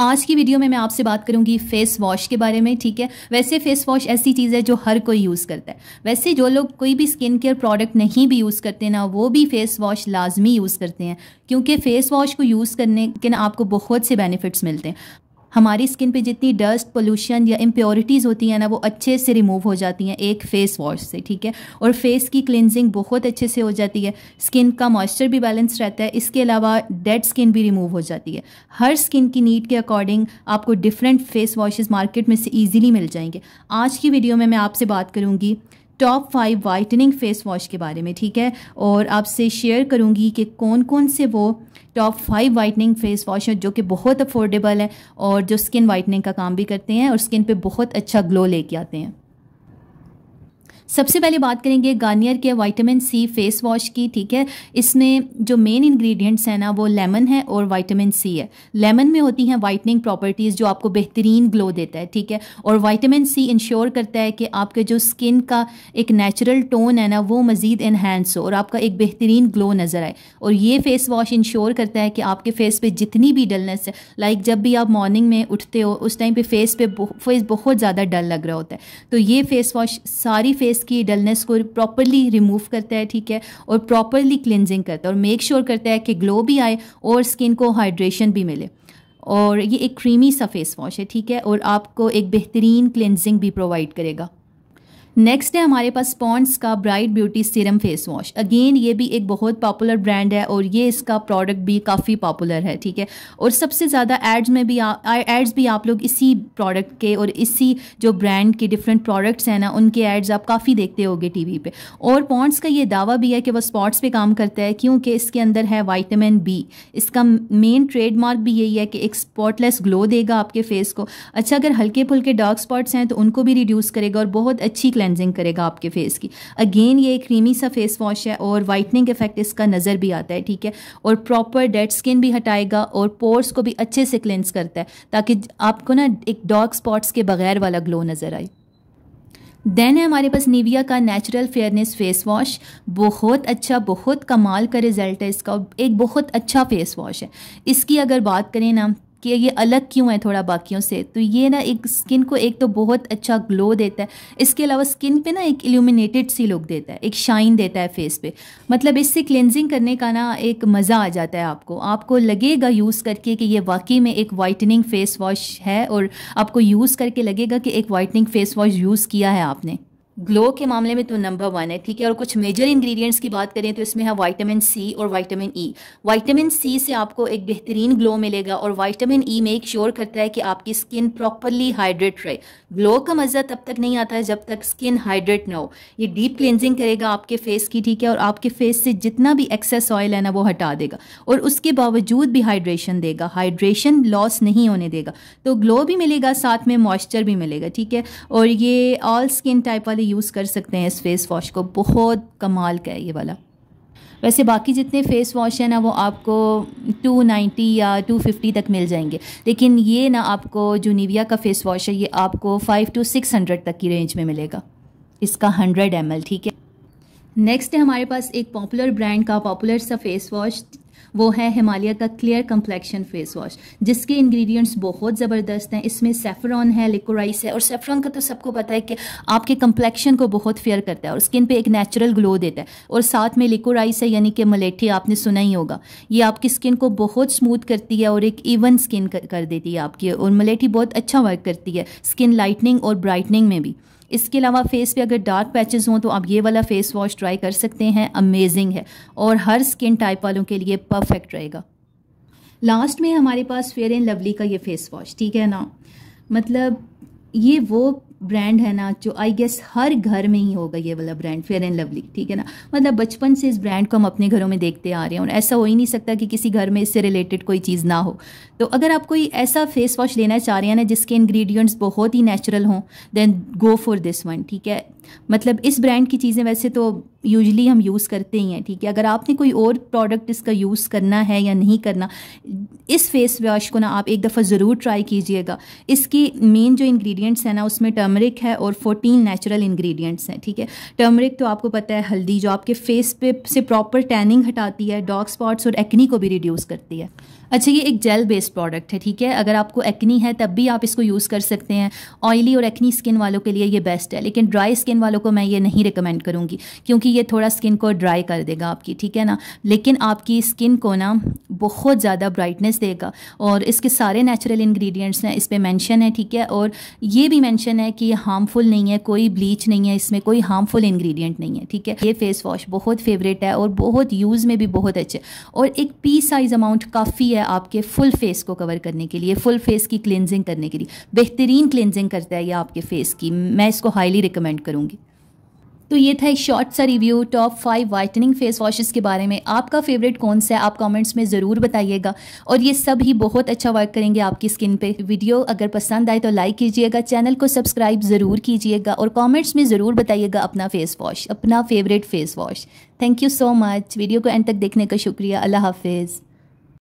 आज की वीडियो में मैं आपसे बात करूंगी फेस वॉश के बारे में ठीक है वैसे फेस वॉश ऐसी चीज़ है जो हर कोई यूज़ करता है वैसे जो लोग कोई भी स्किन केयर प्रोडक्ट नहीं भी यूज़ करते ना वो भी फेस वॉश लाजमी यूज़ करते हैं क्योंकि फेस वॉश को यूज़ करने के ना आपको बहुत से बेनिफिट्स मिलते हैं हमारी स्किन पे जितनी डस्ट पोल्यूशन या इम्प्योरिटीज़ होती हैं ना वो अच्छे से रिमूव हो जाती हैं एक फेस वॉश से ठीक है और फेस की क्लिनजिंग बहुत अच्छे से हो जाती है स्किन का मॉइस्चर भी बैलेंस रहता है इसके अलावा डेड स्किन भी रिमूव हो जाती है हर स्किन की नीड के अकॉर्डिंग आपको डिफरेंट फेस वॉशेज़ मार्केट में से ईजिली मिल जाएंगे आज की वीडियो में मैं आपसे बात करूँगी top five whitening face wash के बारे में ठीक है और आपसे शेयर करूँगी कि कौन कौन से वो top five whitening face wash है जो कि बहुत अफोर्डेबल है और जो स्किन वाइटनिंग का काम भी करते हैं और स्किन पे बहुत अच्छा ग्लो लेके आते हैं सबसे पहले बात करेंगे गार्नियर के वाइटामिन सी फेस वॉश की ठीक है इसमें जो मेन इंग्रेडिएंट्स हैं ना वो लेमन है और वाइटामिन सी है लेमन में होती हैं वाइटनिंग प्रॉपर्टीज़ जो आपको बेहतरीन ग्लो देता है ठीक है और वाइटामिन सी इंश्योर करता है कि आपके जो स्किन का एक नेचुरल टोन है ना वो मज़ीद इन्हेंस हो और आपका एक बेहतरीन ग्लो नज़र आए और ये फेस वॉश इंश्योर करता है कि आपके फेस पर जितनी भी डलनेस है लाइक जब भी आप मॉर्निंग में उठते हो उस टाइम पर फेस पर फेस बहुत ज़्यादा डल लग रहा होता है तो ये फेस वॉश सारी फेस स्ट्रेस की डलनेस को प्रॉपरली रिमूव करता है ठीक है और प्रॉपरली क्लिनजिंग करता है और मेक श्योर sure करता है कि ग्लो भी आए और स्किन को हाइड्रेशन भी मिले और ये एक क्रीमी सा फेस वॉश है ठीक है और आपको एक बेहतरीन क्लिनजिंग भी प्रोवाइड करेगा नेक्स्ट है हमारे पास स्पॉन्ड्स का bright beauty serum face wash again ये भी एक बहुत पॉपुलर ब्रांड है और ये इसका प्रोडक्ट भी काफ़ी पॉपुलर है ठीक है और सबसे ज़्यादा एड्स में भी एड्स भी आप लोग इसी प्रोडक्ट के और इसी जो ब्रांड के डिफरेंट प्रोडक्ट्स हैं ना उनके एड्स आप काफ़ी देखते हो गए पे और पॉन्ड्स का ये दावा भी है कि वह स्पॉट्स पर काम करता है क्योंकि इसके अंदर है वाइटामिन बी इसका मेन ट्रेडमार्क भी यही है कि एक स्पॉटलेस ग्लो देगा आपके फेस को अच्छा अगर हल्के फुल्के डार्क स्पॉट्स हैं तो उनको भी रिड्यूस करेगा और बहुत अच्छी क्लेंजिंग करेगा आपके फेस की अगेन ये एक क्रीमी सा फेस वॉश है और वाइटनिंग इफेक्ट इसका नज़र भी आता है ठीक है और प्रॉपर डेड स्किन भी हटाएगा और पोर्स को भी अच्छे से क्लेंस करता है ताकि आपको ना एक डार्क स्पॉट्स के बगैर वाला ग्लो नज़र आए देन है हमारे पास निविया का नेचुरल फेयरनेस फेस वॉश बहुत अच्छा बहुत कमाल का रिजल्ट है इसका एक बहुत अच्छा फेस वॉश है इसकी अगर बात करें ना कि ये अलग क्यों है थोड़ा बाकियों से तो ये ना एक स्किन को एक तो बहुत अच्छा ग्लो देता है इसके अलावा स्किन पे ना एक इल्यूमिनेटेड सी लुक देता है एक शाइन देता है फेस पे मतलब इससे क्लेंजिंग करने का ना एक मज़ा आ जाता है आपको आपको लगेगा यूज़ करके कि ये वाकई में एक वाइटनिंग फेस वॉश है और आपको यूज़ करके लगेगा कि एक वाइटनिंग फेस वॉश यूज़ किया है आपने ग्लो के मामले में तो नंबर वन है ठीक है और कुछ मेजर इंग्रेडिएंट्स की बात करें तो इसमें है वाइटामिन सी और वाइटामिन ई वाइटामिन सी से आपको एक बेहतरीन ग्लो मिलेगा और vitamin E e make sure करता है कि आपकी स्किन प्रॉपरली हाइड्रेट रहे ग्लो का मज़ा तब तक नहीं आता है जब तक स्किन हाइड्रेट ना हो ये डीप क्लेंजिंग करेगा आपके फेस की ठीक है और आपके फेस से जितना भी एक्सेस ऑयल है ना वो हटा देगा और उसके बावजूद भी हाइड्रेशन देगा हाइड्रेशन लॉस नहीं होने देगा तो ग्लो भी मिलेगा साथ में मॉइस्चर भी मिलेगा ठीक है और ये ऑल स्किन टाइप वाले यूज़ कर सकते हैं इस फेस वॉश को बहुत कमाल का है ये वाला वैसे बाकी जितने फेस वॉश हैं ना वो आपको 290 या 250 तक मिल जाएंगे लेकिन ये ना आपको जो निविया का फेस वॉश है ये आपको 5 टू 600 तक की रेंज में मिलेगा इसका 100 एम ठीक है नेक्स्ट है हमारे पास एक पॉपुलर ब्रांड का पॉपुलर सा फेस वॉश वो है हिमालय का क्लियर कम्प्लेक्शन फेस वॉश जिसके इंग्रेडिएंट्स बहुत ज़बरदस्त हैं इसमें सेफ्रॉन है लिकोराइस है और सेफ्रॉन का तो सबको पता है कि आपके कम्प्लेक्शन को बहुत फेयर करता है और स्किन पे एक नेचुरल ग्लो देता है और साथ में लिकोराइस है यानी कि मलेठी आपने सुना ही होगा ये आपकी स्किन को बहुत स्मूथ करती है और एक इवन स्किन कर देती है आपकी और मलेठी बहुत अच्छा वर्क करती है स्किन लाइटनिंग और ब्राइटनिंग में भी इसके अलावा फेस पे अगर डार्क पैचेस हों तो आप ये वाला फेस वॉश ट्राई कर सकते हैं अमेजिंग है और हर स्किन टाइप वालों के लिए परफेक्ट रहेगा लास्ट में हमारे पास फेयर एंड लवली का ये फेस वॉश ठीक है ना मतलब ये वो ब्रांड है ना जो आई गेस हर घर में ही होगा ये वाला ब्रांड फेयर एंड लवली ठीक है ना मतलब बचपन से इस ब्रांड को हम अपने घरों में देखते आ रहे हैं और ऐसा हो ही नहीं सकता कि किसी घर में इससे रिलेटेड कोई चीज़ ना हो तो अगर आप कोई ऐसा फेस वॉश लेना चाह रहे हैं ना जिसके इंग्रेडिएंट्स बहुत ही नेचुरल हों then go for this one ठीक है मतलब इस ब्रांड की चीज़ें वैसे तो यूजली हम यूज़ करते ही हैं ठीक है अगर आपने कोई और प्रोडक्ट इसका यूज़ करना है या नहीं करना इस फेस वॉश को ना आप एक दफ़ा ज़रूर ट्राई कीजिएगा इसकी मेन जो इंग्रेडिएंट्स हैं ना उसमें टर्मरिक है और 14 नेचुरल इंग्रेडिएंट्स हैं ठीक है टर्मरिक तो आपको पता है हल्दी जो आपके फेस पे से प्रॉपर टैनिंग हटाती है डार्क स्पॉट्स और एक्नी को भी रिड्यूस करती है अच्छा ये एक जेल बेस्ड प्रोडक्ट है ठीक है अगर आपको एक्नी है तब भी आप इसको यूज़ कर सकते हैं ऑयली और एक्नी स्किन वालों के लिए ये बेस्ट है लेकिन ड्राई स्किन वालों को मैं ये नहीं रिकमेंड करूँगी क्योंकि ये थोड़ा स्किन को ड्राई कर देगा आपकी ठीक है ना लेकिन आपकी स्किन को ना बहुत ज़्यादा ब्राइटनेस देगा और इसके सारे नेचुरल इन्ग्रीडियंट्स हैं इस पर मैंशन है ठीक है और ये भी मैंशन है कि ये हार्मफुल नहीं है कोई ब्लीच नहीं है इसमें कोई हार्मफुल इन्ग्रीडियंट नहीं है ठीक है ये फेस वॉश बहुत फेवरेट है और बहुत यूज़ में भी बहुत अच्छे और एक पी साइज़ अमाउंट काफ़ी है है आपके फुल फेस को कवर करने के लिए फुल फेस की क्लिनजिंग करने के लिए बेहतरीन क्लिनजिंग करता है ये आपके फेस की मैं इसको हाईली रिकमेंड करूँगी तो ये था एक शॉर्ट सा review top five whitening face washes के बारे में आपका फेवरेट कौन सा है आप कमेंट्स में ज़रूर बताइएगा और ये सब ही बहुत अच्छा वर्क करेंगे आपकी स्किन पे वीडियो अगर पसंद आए तो लाइक कीजिएगा चैनल को सब्सक्राइब ज़रूर कीजिएगा और कमेंट्स में ज़रूर बताइएगा अपना फेस वॉश अपना favourite face wash thank you so much video को एंड तक देखने का शुक्रिया अल्लाह हाफिज़